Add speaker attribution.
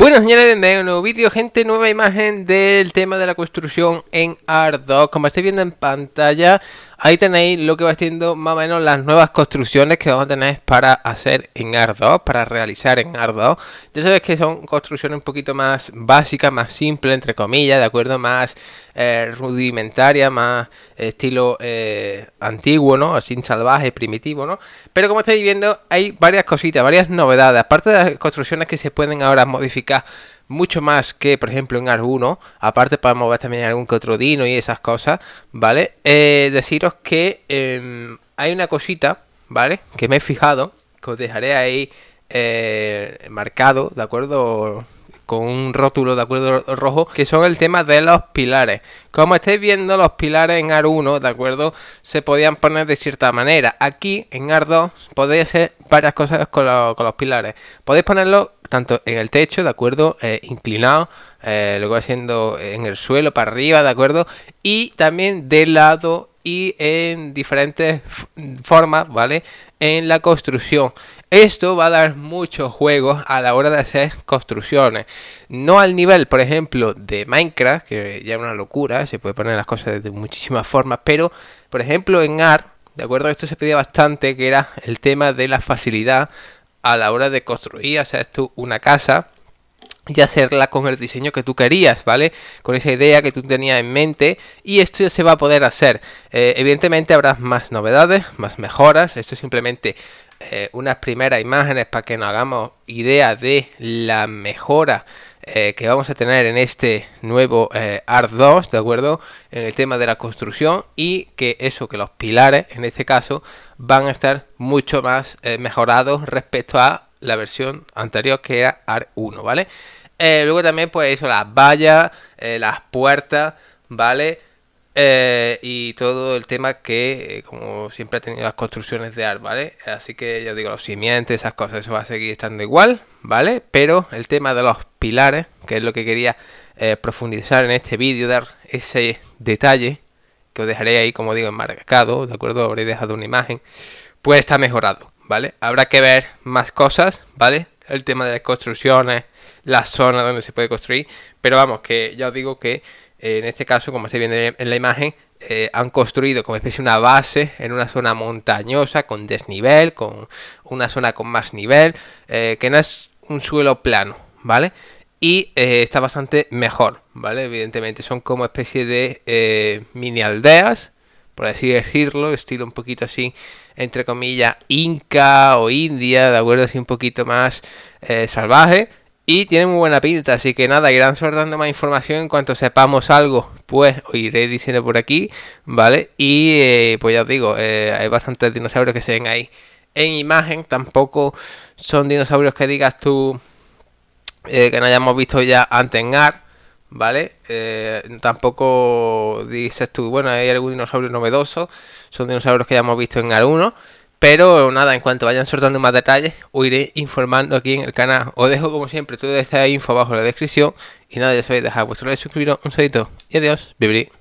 Speaker 1: Bueno señores, bienvenidos a un nuevo vídeo, gente, nueva imagen del tema de la construcción en R2 Como estáis viendo en pantalla, ahí tenéis lo que va siendo más o menos las nuevas construcciones que vamos a tener para hacer en R2 para realizar en R2 Ya sabéis que son construcciones un poquito más básicas, más simples, entre comillas, de acuerdo, más eh, rudimentaria, más estilo eh, antiguo, ¿no? Así salvaje, primitivo, ¿no? Pero como estáis viendo, hay varias cositas, varias novedades. Aparte de las construcciones que se pueden ahora modificar mucho más que, por ejemplo, en alguno, aparte para mover también algún que otro dino y esas cosas, ¿vale? Eh, deciros que em, hay una cosita, ¿vale? Que me he fijado, que os dejaré ahí marcado, ¿de acuerdo? con un rótulo de acuerdo rojo, que son el tema de los pilares. Como estáis viendo, los pilares en AR 1, de acuerdo, se podían poner de cierta manera. Aquí, en AR 2, podéis hacer varias cosas con, los pilares. Podéis ponerlo tanto en el techo, de acuerdo, eh, inclinado, eh, luego haciendo en el suelo, para arriba, de acuerdo, y también de lado y en diferentes formas, ¿vale? En la construcción. Esto va a dar muchos juegos a la hora de hacer construcciones. No al nivel, por ejemplo, de Minecraft, que ya es una locura, se puede poner las cosas de muchísimas formas, pero, por ejemplo, en ART, de acuerdo, esto se pedía bastante, que era el tema de la facilidad a la hora de construir, hacer tú una casa y hacerla con el diseño que tú querías, ¿vale? Con esa idea que tú tenías en mente y esto ya se va a poder hacer. Eh, evidentemente habrá más novedades, más mejoras, esto es simplemente eh, unas primeras imágenes para que nos hagamos idea de la mejora eh, que vamos a tener en este nuevo eh, 2, ¿de acuerdo? En el tema de la construcción y que eso, que los pilares en este caso van a estar mucho más mejorados respecto a la versión anterior que era ART 1, ¿vale? Eh, luego también, pues, eso, las vallas, eh, las puertas, ¿vale? Eh, y todo el tema que, como siempre, ha tenido las construcciones de ar, ¿vale? Así que yo digo, los simientes, esas cosas, eso va a seguir estando igual, ¿vale? Pero el tema de los pilares, que es lo que quería profundizar en este vídeo, dar ese detalle, que os dejaré ahí, como digo, enmarcado, ¿de acuerdo? Habré dejado una imagen, pues está mejorado, ¿vale? Habrá que ver más cosas, ¿vale? el tema de las construcciones, la zona donde se puede construir. Pero vamos, que ya os digo que eh, en este caso, como se viene en la imagen, eh, han construido como especie una base en una zona montañosa, con desnivel, con una zona con más nivel, eh, que no es un suelo plano, ¿vale? Y está bastante mejor, ¿vale? Evidentemente, son como especie de mini aldeas por decirlo, estilo un poquito así, entre comillas, inca o india, de acuerdo, así un poquito más eh, salvaje. Y tiene muy buena pinta, así que nada, irán soltando más información en cuanto sepamos algo, pues os iré diciendo por aquí, ¿vale? Y eh, pues ya os digo, eh, hay bastantes dinosaurios que se ven ahí en imagen, tampoco son dinosaurios que digas tú que no hayamos visto ya antes en ART. ¿vale? Eh, tampoco dices tú, bueno, hay algún dinosaurio novedoso, son dinosaurios que ya hemos visto en algunos, pero nada, en cuanto vayan soltando más detalles, os iré informando aquí en el canal. Os dejo como siempre toda esta info abajo en la descripción y nada, ya sabéis, dejad vuestro like, suscribiros, un saludo y adiós, viviré.